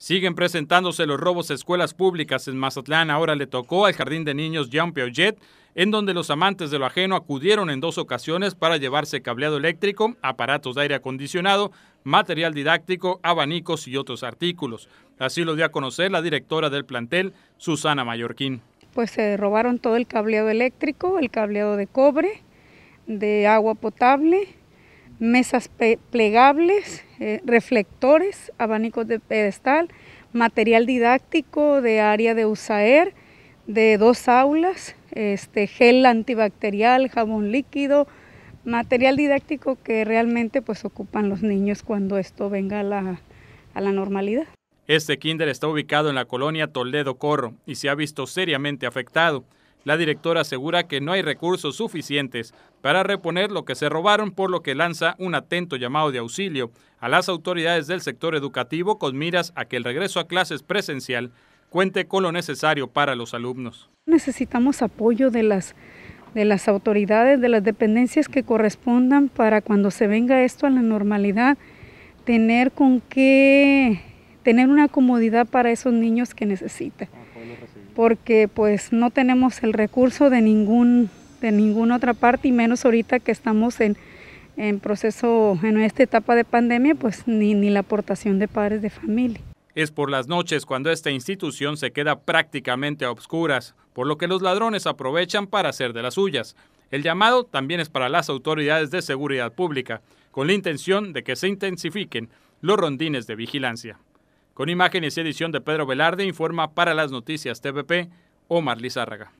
Siguen presentándose los robos a escuelas públicas en Mazatlán. Ahora le tocó al Jardín de Niños Jean Piaget, en donde los amantes de lo ajeno acudieron en dos ocasiones para llevarse cableado eléctrico, aparatos de aire acondicionado, material didáctico, abanicos y otros artículos. Así lo dio a conocer la directora del plantel, Susana Mallorquín. Pues se robaron todo el cableado eléctrico, el cableado de cobre, de agua potable, mesas plegables, eh, reflectores, abanicos de pedestal, material didáctico de área de USAER, de dos aulas, este, gel antibacterial, jabón líquido, material didáctico que realmente pues ocupan los niños cuando esto venga a la, a la normalidad. Este kinder está ubicado en la colonia Toledo Corro y se ha visto seriamente afectado. La directora asegura que no hay recursos suficientes para reponer lo que se robaron, por lo que lanza un atento llamado de auxilio a las autoridades del sector educativo con miras a que el regreso a clases presencial cuente con lo necesario para los alumnos. Necesitamos apoyo de las, de las autoridades, de las dependencias que correspondan para cuando se venga esto a la normalidad, tener con qué, tener una comodidad para esos niños que necesitan porque pues no tenemos el recurso de ningún de ninguna otra parte y menos ahorita que estamos en, proceso en esta etapa de pandemia pues ni, ni la aportación de padres de familia. Es por las noches cuando esta institución se queda prácticamente a obscuras, por lo que los ladrones aprovechan para hacer de las suyas. El llamado también es para las autoridades de seguridad pública, con la intención de que se intensifiquen los rondines de vigilancia. Con imágenes y edición de Pedro Velarde, informa para las noticias TVP Omar Lizárraga.